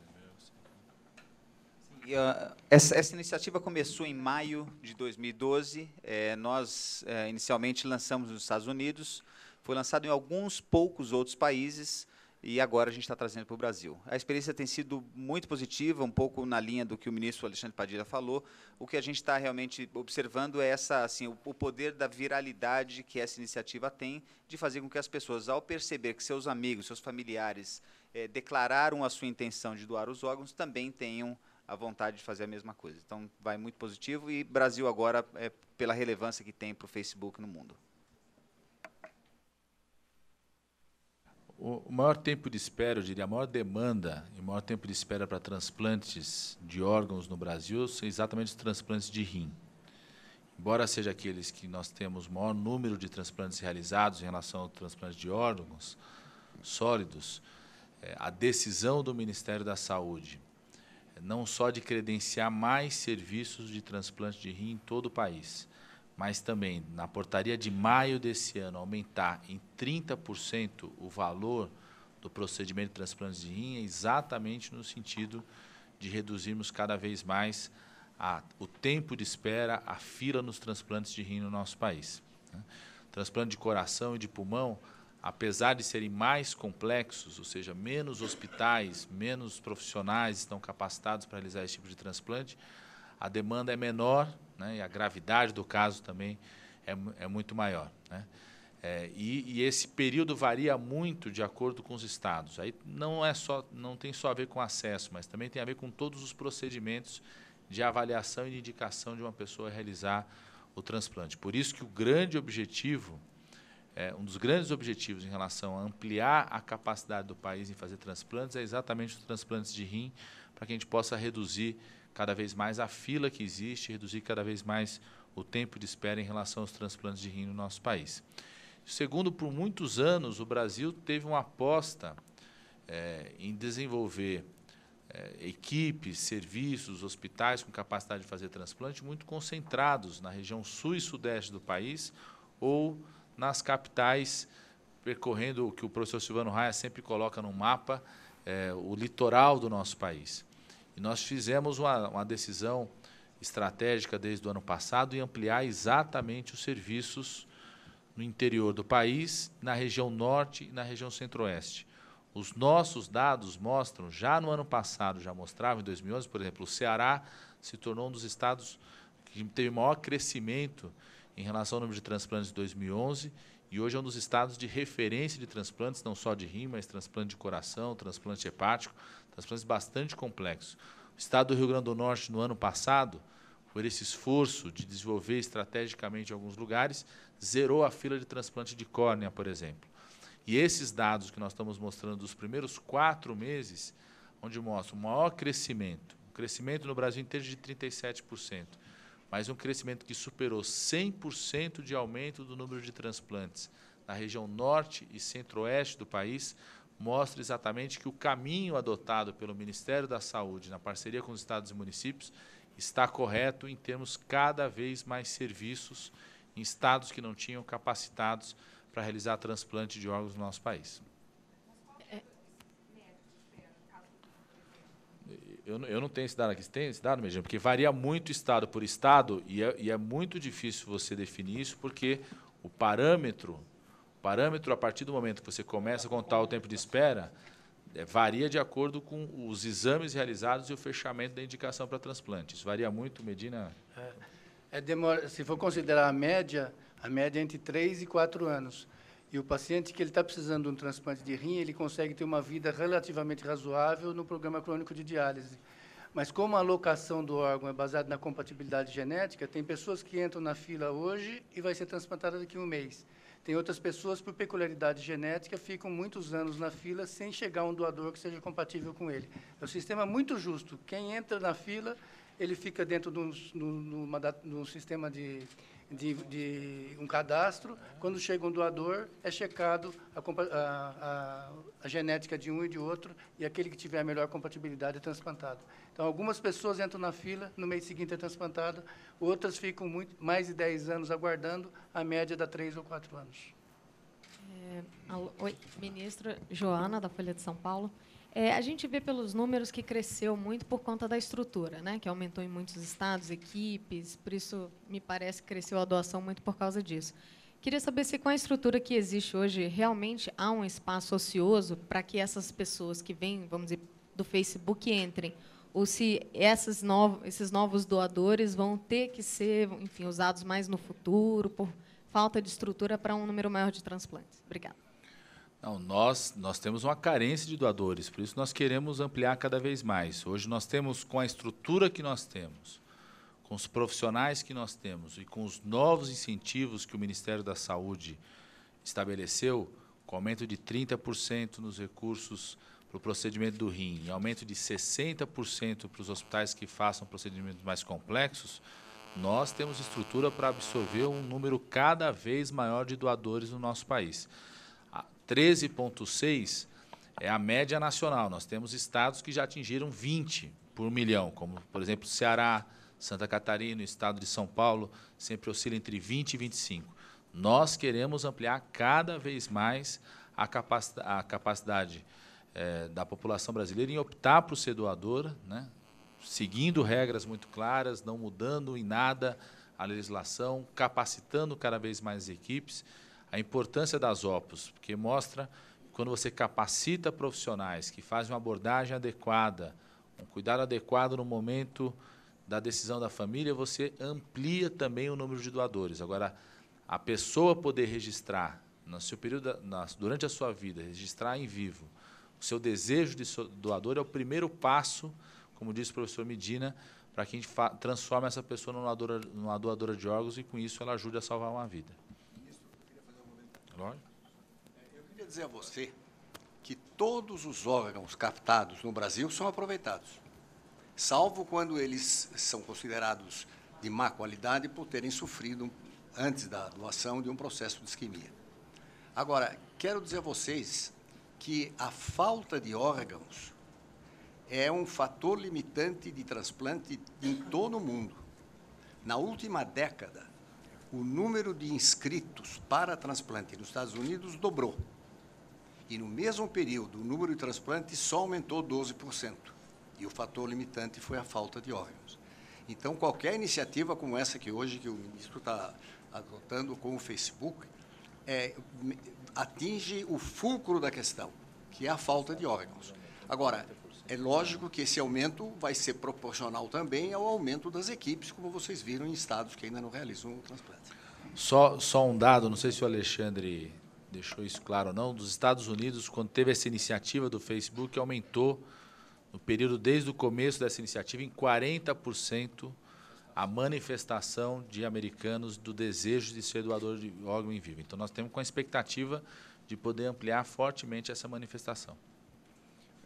Ah, essa, essa, iniciativa começou em maio de 2012. É, nós, é, inicialmente, lançamos nos Estados Unidos. Foi lançado em alguns poucos outros países e agora a gente está trazendo para o Brasil. A experiência tem sido muito positiva, um pouco na linha do que o ministro Alexandre Padilha falou. O que a gente está realmente observando é essa, assim, o, poder da viralidade que essa iniciativa tem de fazer com que as pessoas, ao perceber que seus amigos, seus familiares é, declararam a sua intenção de doar os órgãos, também tenham a vontade de fazer a mesma coisa. Então, vai muito positivo e Brasil agora, é, pela relevância que tem para o Facebook no mundo. O maior tempo de espera, eu diria, a maior demanda e o maior tempo de espera para transplantes de órgãos no Brasil são exatamente os transplantes de rim. Embora seja aqueles que nós temos maior número de transplantes realizados em relação ao transplante de órgãos sólidos, eh, a decisão do Ministério da Saúde, eh, não só de credenciar mais serviços de transplante de rim em todo o país, mas também na portaria de maio desse ano aumentar em 30% o valor do procedimento de transplante de rim, é exatamente no sentido de reduzirmos cada vez mais a, o tempo de espera, a fila nos transplantes de rim no nosso país. Né? Transplante de coração e de pulmão, apesar de serem mais complexos, ou seja, menos hospitais, menos profissionais estão capacitados para realizar esse tipo de transplante, a demanda é menor né? e a gravidade do caso também é, é muito maior. Né? É, e, e, esse período varia muito de acordo com os estados. Aí não é só, não tem só a ver com acesso, mas também tem a ver com todos os procedimentos de avaliação e de indicação de uma pessoa realizar o transplante. Por isso que o grande objetivo, é, um dos grandes objetivos em relação a ampliar a capacidade do país em fazer transplantes é exatamente os transplantes de rim, para que a gente possa reduzir cada vez mais a fila que existe, reduzir cada vez mais o tempo de espera em relação aos transplantes de rim no nosso país. Segundo, por muitos anos, o Brasil teve uma aposta é, em desenvolver é, equipes, serviços, hospitais com capacidade de fazer transplante muito concentrados na região sul e sudeste do país ou nas capitais, percorrendo o que o professor Silvano Raia sempre coloca no mapa, é, o litoral do nosso país. E nós fizemos uma, uma decisão estratégica desde o ano passado em ampliar exatamente os serviços no interior do país, na região norte e na região centro-oeste. Os nossos dados mostram, já no ano passado, já mostravam, em 2011, por exemplo, o Ceará se tornou um dos estados que teve maior crescimento em relação ao número de transplantes de 2011 e hoje é um dos estados de referência de transplantes, não só de rim, mas transplante de coração, transplante hepático transplantes tá bastante complexos. O estado do Rio Grande do Norte, no ano passado, por esse esforço de desenvolver estrategicamente alguns lugares, zerou a fila de transplante de córnea, por exemplo. E esses dados que nós estamos mostrando dos primeiros quatro meses, onde mostra o maior crescimento, um crescimento no Brasil inteiro de 37%, mas um crescimento que superou 100% de aumento do número de transplantes na região norte e centro-oeste do país, mostra exatamente que o caminho adotado pelo Ministério da Saúde, na parceria com os estados e municípios, está correto em termos cada vez mais serviços em estados que não tinham capacitados para realizar transplante de órgãos no nosso país. Eu, eu não tenho esse dado aqui. Você tem esse dado, Medina? Porque varia muito estado por estado e é, e é muito difícil você definir isso, porque o parâmetro parâmetro, a partir do momento que você começa a contar o tempo de espera, é, varia de acordo com os exames realizados e o fechamento da indicação para transplante. Isso varia muito, Medina? É, é demora, se for considerar a média, a média é entre 3 e 4 anos. E o paciente que ele está precisando de um transplante de rim, ele consegue ter uma vida relativamente razoável no programa crônico de diálise. Mas como a alocação do órgão é baseada na compatibilidade genética, tem pessoas que entram na fila hoje e vai ser transplantada daqui a um mês. Tem outras pessoas, por peculiaridade genética, ficam muitos anos na fila sem chegar um doador que seja compatível com ele. É um sistema muito justo. Quem entra na fila, ele fica dentro de um, de de um sistema de, de, de um cadastro. Quando chega um doador, é checado a, a, a, genética de um e de outro, e aquele que tiver a melhor compatibilidade é transplantado. Então, algumas pessoas entram na fila, no mês seguinte é transplantado, outras ficam muito, mais de 10 anos aguardando, a média dá 3 ou 4 anos. É, alô, oi, ministra Joana, da Folha de São Paulo. É, a gente vê pelos números que cresceu muito por conta da estrutura, né? que aumentou em muitos estados, equipes, por isso, me parece, que cresceu a doação muito por causa disso. Queria saber se com a estrutura que existe hoje, realmente há um espaço ocioso para que essas pessoas que vêm, vamos dizer, do Facebook entrem, ou se essas esses novos doadores vão ter que ser, enfim, usados mais no futuro, por falta de estrutura para um número maior de transplantes. Obrigada. Não, nós, nós temos uma carência de doadores, por isso nós queremos ampliar cada vez mais. Hoje nós temos, com a estrutura que nós temos, com os profissionais que nós temos e com os novos incentivos que o Ministério da Saúde estabeleceu, com aumento de 30% nos recursos para o procedimento do rim e aumento de 60% para os hospitais que façam procedimentos mais complexos, nós temos estrutura para absorver um número cada vez maior de doadores no nosso país. 13,6 é a média nacional. Nós temos estados que já atingiram 20 por milhão, como, por exemplo, Ceará, Santa Catarina, o estado de São Paulo, sempre oscila entre 20 e 25. Nós queremos ampliar cada vez mais a, a capacidade é, da população brasileira em optar por ser doadora, né? seguindo regras muito claras, não mudando em nada a legislação, capacitando cada vez mais equipes a importância das OPUS, porque mostra quando você capacita profissionais que fazem uma abordagem adequada, um cuidado adequado no momento da decisão da família, você amplia também o número de doadores. Agora, a pessoa poder registrar no seu período, durante a sua vida, registrar em vivo o seu desejo de doador é o primeiro passo, como disse o professor Medina, para que a gente transforme essa pessoa numa doadora, numa doadora de órgãos e com isso ela ajude a salvar uma vida. Lógico. Eu queria dizer a você que todos os órgãos captados no Brasil são aproveitados, salvo quando eles são considerados de má qualidade por terem sofrido, antes da doação, de um processo de isquemia. Agora, quero dizer a vocês que a falta de órgãos é um fator limitante de transplante em todo o mundo. Na última década, o número de inscritos para transplante nos Estados Unidos dobrou. E no mesmo período, o número de transplantes só aumentou 12%. E o fator limitante foi a falta de órgãos. Então, qualquer iniciativa como essa que hoje que o ministro está adotando com o Facebook é, atinge o fulcro da questão, que é a falta de órgãos. Agora, é lógico que esse aumento vai ser proporcional também ao aumento das equipes, como vocês viram em estados que ainda não realizam o transplante. Só, só um dado, não sei se o Alexandre deixou isso claro ou não, dos Estados Unidos, quando teve essa iniciativa do Facebook, aumentou no período desde o começo dessa iniciativa em 40% a manifestação de americanos do desejo de ser doador de órgão em vivo. Então nós temos com a expectativa de poder ampliar fortemente essa manifestação.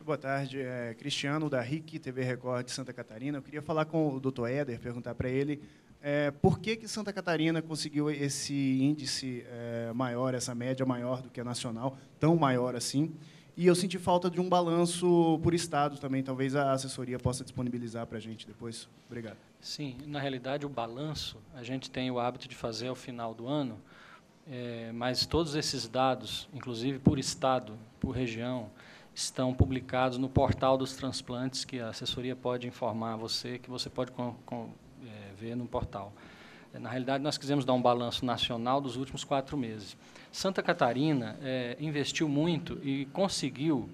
Boa tarde, é Cristiano da RIC, TV Record de Santa Catarina. Eu queria falar com o Dr. Éder, perguntar para ele é, por que, que Santa Catarina conseguiu esse índice é, maior, essa média maior do que a nacional, tão maior assim. E eu senti falta de um balanço por estado também. Talvez a assessoria possa disponibilizar para a gente depois. Obrigado. Sim, na realidade o balanço a gente tem o hábito de fazer ao final do ano, é, mas todos esses dados, inclusive por estado, por região, estão publicados no portal dos transplantes, que a assessoria pode informar você, que você pode com, com, é, ver no portal. É, na realidade, nós quisemos dar um balanço nacional dos últimos quatro meses. Santa Catarina é, investiu muito e conseguiu,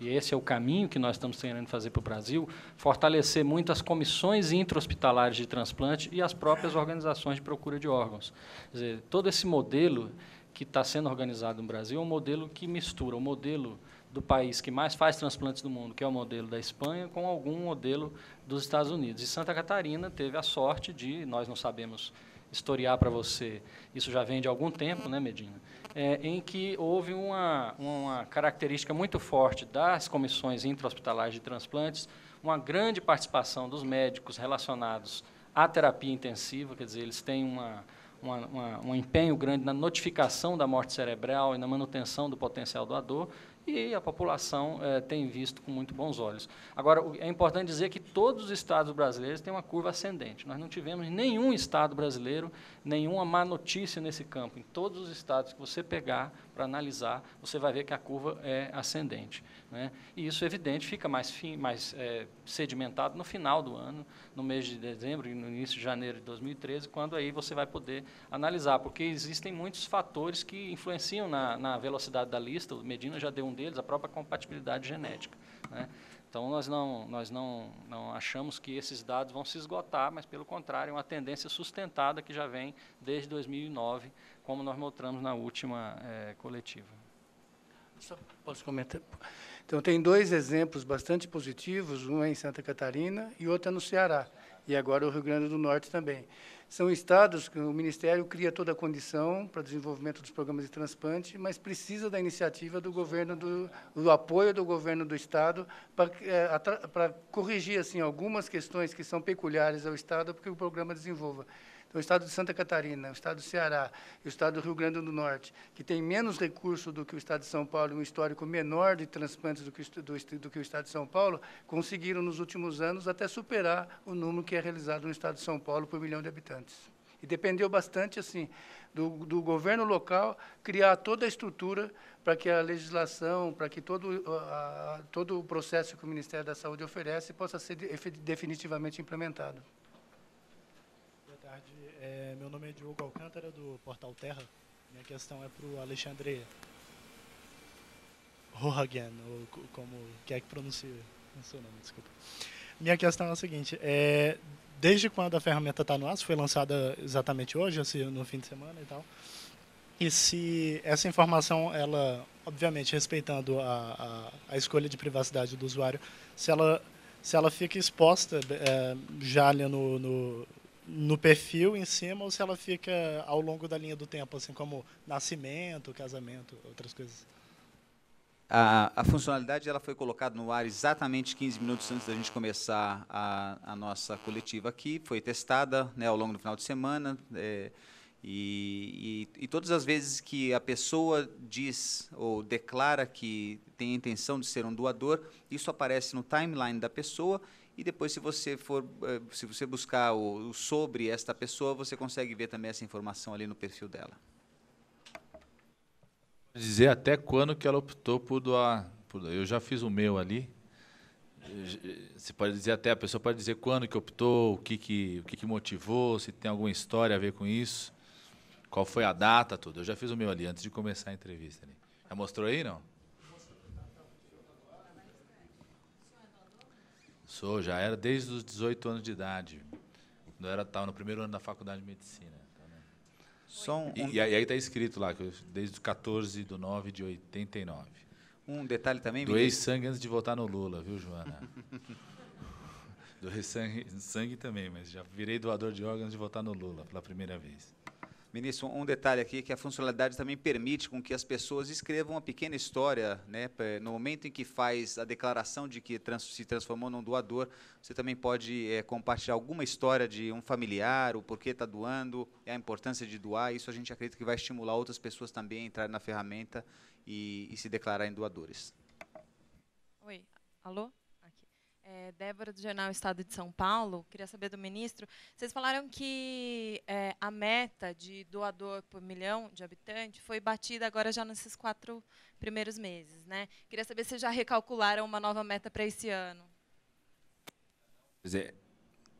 e esse é o caminho que nós estamos tentando fazer para o Brasil, fortalecer muito as comissões intra-hospitalares de transplante e as próprias organizações de procura de órgãos. Quer dizer, todo esse modelo que está sendo organizado no Brasil é um modelo que mistura o um modelo do país que mais faz transplantes do mundo, que é o modelo da Espanha, com algum modelo dos Estados Unidos. E Santa Catarina teve a sorte de, nós não sabemos historiar para você, isso já vem de algum tempo, né, Medina? É, em que houve uma, uma característica muito forte das comissões intra-hospitalares de transplantes, uma grande participação dos médicos relacionados à terapia intensiva, quer dizer, eles têm uma, uma, uma, um empenho grande na notificação da morte cerebral e na manutenção do potencial doador, e a população é, tem visto com muito bons olhos. Agora, é importante dizer que todos os estados brasileiros têm uma curva ascendente. Nós não tivemos nenhum estado brasileiro nenhuma má notícia nesse campo. Em todos os estados que você pegar para analisar, você vai ver que a curva é ascendente. Né? E isso, evidente, fica mais, fim, mais é, sedimentado no final do ano, no mês de dezembro e no início de janeiro de 2013, quando aí você vai poder analisar, porque existem muitos fatores que influenciam na, na velocidade da lista, o Medina já deu um deles, a própria compatibilidade genética. Né? Então, nós, não, nós não, não achamos que esses dados vão se esgotar, mas, pelo contrário, é uma tendência sustentada que já vem desde 2009, como nós mostramos na última é, coletiva. Só posso comentar? Então, tem dois exemplos bastante positivos, um é em Santa Catarina e outro é no Ceará, e agora o Rio Grande do Norte também. São estados que o Ministério cria toda a condição para o desenvolvimento dos programas de transplante, mas precisa da iniciativa do governo, do, do apoio do governo do Estado para, é, para corrigir assim, algumas questões que são peculiares ao Estado para que o programa desenvolva. Então, o estado de Santa Catarina, é o estado do Ceará e é o estado do Rio Grande do Norte, que tem menos recursos do que o estado de São Paulo, um histórico menor de transplantes do que, do, do que o estado de São Paulo, conseguiram nos últimos anos até superar o número que é realizado no estado de São Paulo por milhão de habitantes. E dependeu bastante assim do, do, governo local criar toda a estrutura para que a legislação, para que todo, a, todo o processo que o Ministério da Saúde oferece possa ser definitivamente implementado. É, meu nome é Diogo Alcântara, do Portal Terra. Minha questão é para o Alexandre Rohagen, ou como quer que pronuncie o seu nome, desculpa. Minha questão é a seguinte, é, desde quando a ferramenta está no aço, foi lançada exatamente hoje, assim, no fim de semana e tal, e se essa informação, ela, obviamente, respeitando a, a, a escolha de privacidade do usuário, se ela, se ela fica exposta é, já ali no, no no perfil em cima ou se ela fica ao longo da linha do tempo, assim como nascimento, casamento, outras coisas? A, a funcionalidade ela foi colocada no ar exatamente 15 minutos antes da gente começar a, a nossa coletiva aqui. Foi testada né, ao longo do final de semana. É, e, e, e, todas as vezes que a pessoa diz ou declara que tem a intenção de ser um doador, isso aparece no timeline da pessoa e depois, se você for, eh, se você buscar o, o sobre esta pessoa, você consegue ver também essa informação ali no perfil dela. Dizer até quando que ela optou por doar. Por, eu já fiz o meu ali. Você pode dizer até a pessoa pode dizer quando que optou, o que que, o que que motivou, se tem alguma história a ver com isso, qual foi a data, tudo. Eu já fiz o meu ali antes de começar a entrevista. Ali. Já mostrou aí não? Sou, já era desde os 18 anos de idade. Quando eu era tal, no primeiro ano da faculdade de medicina. Só um... e, e, aí está escrito lá, que eu, desde os 14 de 9 de 89. Um detalhe também, Doei sangue antes de votar no Lula, viu, Joana? Doei sangue, sangue também, mas já virei doador de órgãos de votar no Lula pela primeira vez. Ministro, um detalhe aqui que a funcionalidade também permite com que as pessoas escrevam uma pequena história, né? No momento em que faz a declaração de que trans se transformou num doador, você também pode é, compartilhar alguma história de um familiar, o porquê está doando, a importância de doar. Isso a gente acredita que vai estimular outras pessoas também a entrar na ferramenta e, e se declararem doadores. Oi, alô? É, Débora, do Jornal Estado de São Paulo. Queria saber do ministro. Vocês falaram que é, a meta de doador por milhão de habitante foi batida agora já nesses quatro primeiros meses. Né? Queria saber se já recalcularam uma nova meta para esse ano. Quer dizer,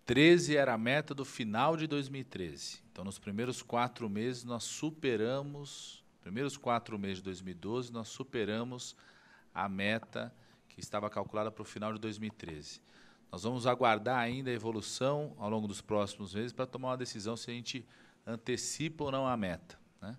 13 era a meta do final de 2013. Então, nos primeiros quatro meses, nós superamos... Primeiros quatro meses de 2012, nós superamos a meta que estava calculada para o final de 2013. Nós vamos aguardar ainda a evolução ao longo dos próximos meses para tomar uma decisão se a gente antecipa ou não a meta. Né?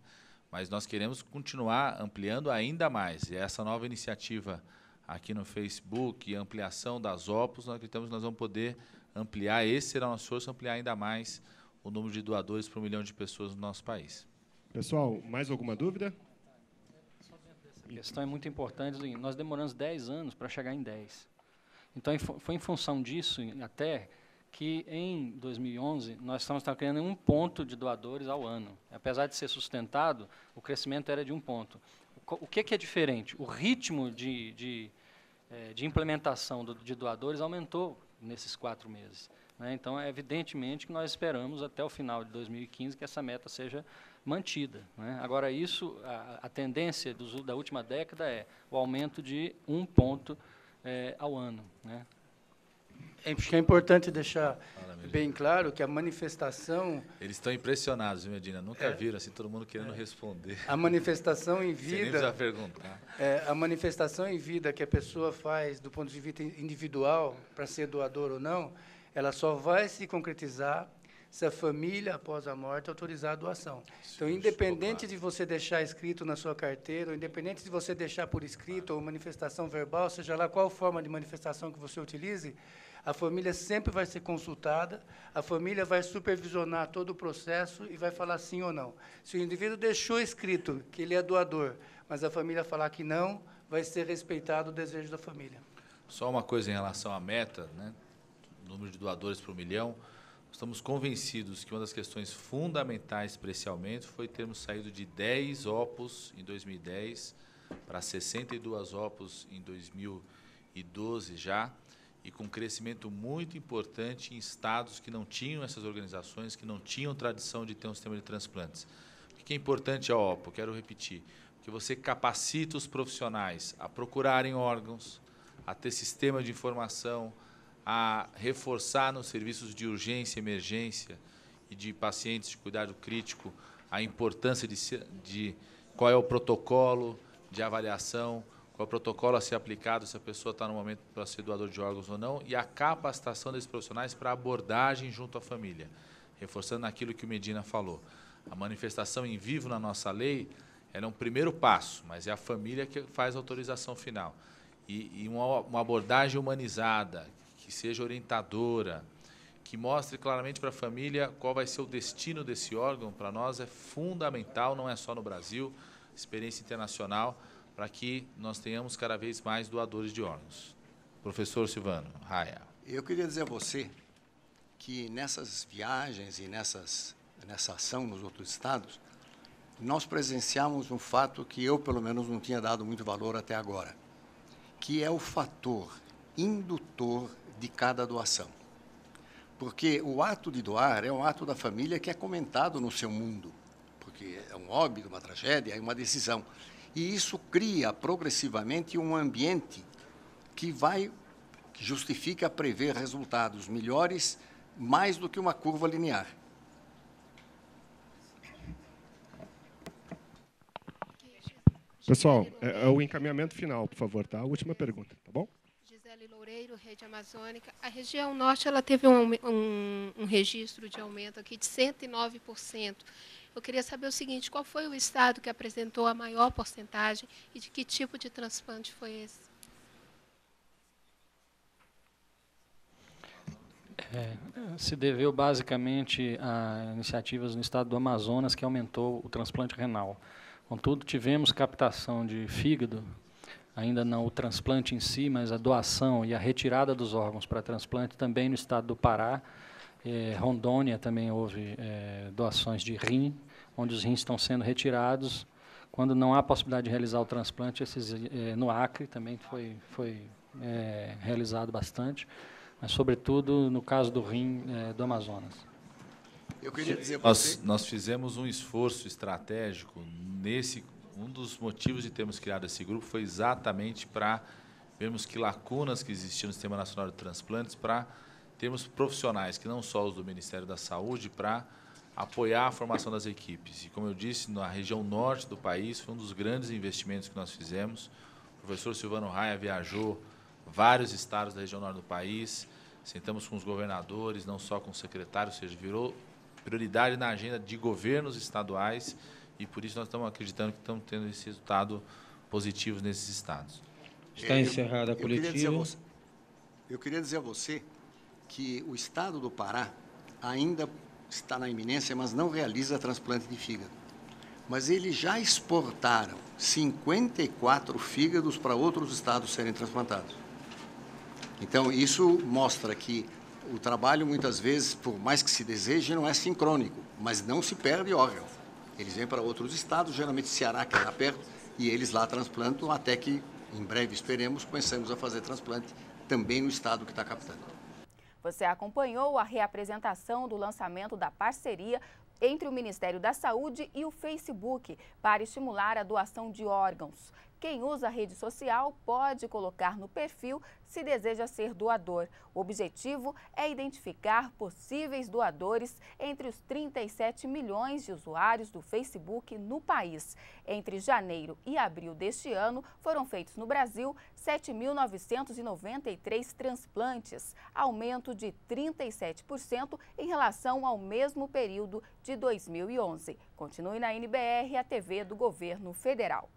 Mas nós queremos continuar ampliando ainda mais. E essa nova iniciativa aqui no Facebook, ampliação das OPUS, nós acreditamos que nós vamos poder ampliar, esse será o nosso esforço, ampliar ainda mais o número de doadores para um milhão de pessoas no nosso país. Pessoal, mais alguma dúvida? A questão é muito importante. Assim, nós demoramos 10 anos para chegar em 10. Então, foi em função disso, até, que em 2011 nós estamos criando um ponto de doadores ao ano. Apesar de ser sustentado, o crescimento era de um ponto. O que, que é diferente? O ritmo de, de, eh, de implementação de doadores aumentou nesses quatro meses. Né? Então, é evidentemente que nós esperamos até o final de 2015 que essa meta seja mantida. Né? Agora, isso, a, a tendência do, da última década é o aumento de um ponto é, ao ano. Né? É, é importante deixar Fala, bem claro que a manifestação. Eles estão impressionados, Medina. Nunca é, viram assim todo mundo querendo é, responder. A manifestação em vida. Sem perguntar. É, a manifestação em vida que a pessoa faz do ponto de vista individual para ser doador ou não, ela só vai se concretizar se a família, após a morte, é autorizar a doação. Então, independente de você deixar escrito na sua carteira, ou independente de você deixar por escrito ou manifestação verbal, seja lá qual forma de manifestação que você utilize, a família sempre vai ser consultada, a família vai supervisionar todo o processo e vai falar sim ou não. Se o indivíduo deixou escrito que ele é doador, mas a família falar que não, vai ser respeitado o desejo da família. Só uma coisa em relação à meta, né? número de doadores por milhão. Estamos convencidos que uma das questões fundamentais para esse aumento foi termos saído de 10 opus em 2010 para 62 opus em 2012 já, e com um crescimento muito importante em estados que não tinham essas organizações, que não tinham tradição de ter um sistema de transplantes. O que é importante a OPO? Quero repetir. Que você capacita os profissionais a procurarem órgãos, a ter sistema de informação, a reforçar nos serviços de urgência, emergência e de pacientes de cuidado crítico a importância de, ser, de qual é o protocolo de avaliação, qual é o protocolo a ser aplicado se a pessoa está no momento para ser doador de órgãos ou não, e a capacitação desses profissionais para abordagem junto à família, reforçando aquilo que o Medina falou. A manifestação em vivo na nossa lei é um primeiro passo, mas é a família que faz a autorização final. E, e uma, uma abordagem humanizada, que seja orientadora, que mostre claramente para a família qual vai ser o destino desse órgão, para nós é fundamental, não é só no Brasil, experiência internacional, para que nós tenhamos cada vez mais doadores de órgãos. Professor Silvano Raia. Eu queria dizer a você que nessas viagens e nessas, nessa ação nos outros estados, nós presenciamos um fato que eu, pelo menos, não tinha dado muito valor até agora, que é o fator indutor de cada doação. Porque o ato de doar é um ato da família que é comentado no seu mundo, porque é um óbito, uma tragédia, é uma decisão. E isso cria progressivamente um ambiente que vai que justifica prever resultados melhores mais do que uma curva linear. Pessoal, é, é o encaminhamento final, por favor, tá? A última pergunta. Gisele Loureiro, Rede Amazônica. A região norte ela teve um, um, um registro de aumento aqui de 109%. Eu queria saber o seguinte, qual foi o estado que apresentou a maior porcentagem e de que tipo de transplante foi esse? É, se deveu basicamente a iniciativas no estado do Amazonas que aumentou o transplante renal. Contudo, tivemos captação de fígado ainda não o transplante em si, mas a doação e a retirada dos órgãos para transplante também no estado do Pará. É, Rondônia também houve é, doações de rim, onde os rins estão sendo retirados. Quando não há possibilidade de realizar o transplante, esses, é, no Acre também foi, foi realizado bastante, mas, sobretudo, no caso do rim do Amazonas. Eu queria dizer nós, nós fizemos um esforço estratégico nesse um dos motivos de termos criado esse grupo foi exatamente para vermos que lacunas que existiam no Sistema Nacional de Transplantes para termos profissionais, que não só os do Ministério da Saúde, para apoiar a formação das equipes. E como eu disse, na região norte do país foi um dos grandes investimentos que nós fizemos. O professor Silvano Raia viajou vários estados da região norte do país, sentamos com os governadores, não só com os secretários, ou seja, virou prioridade na agenda de governos estaduais e por isso nós estamos acreditando que estamos tendo esse resultado positivo nesses estados. Está é, encerrada a coletiva. Eu queria, eu queria dizer a você que o estado do Pará ainda está na iminência, mas não realiza transplante de fígado. Mas eles já exportaram 54 fígados para outros estados serem transplantados. Então, isso mostra que o trabalho, muitas vezes, por mais que se deseje, não é sincrônico, mas não se perde órgão. Eles vêm para outros estados, geralmente Ceará, que está é perto, e eles lá transplantam até que, em breve, esperemos, começamos a fazer transplante também no estado que está captando. Você acompanhou a reapresentação do lançamento da parceria entre o Ministério da Saúde e o Facebook para estimular a doação de órgãos. Quem usa a rede social pode colocar no perfil se deseja ser doador. O objetivo é identificar possíveis doadores entre os 37 milhões de usuários do Facebook no país. Entre janeiro e abril deste ano, foram feitos no Brasil 7.993 transplantes, aumento de 37% em relação ao mesmo período de 2011. Continue na NBR, a TV do Governo Federal.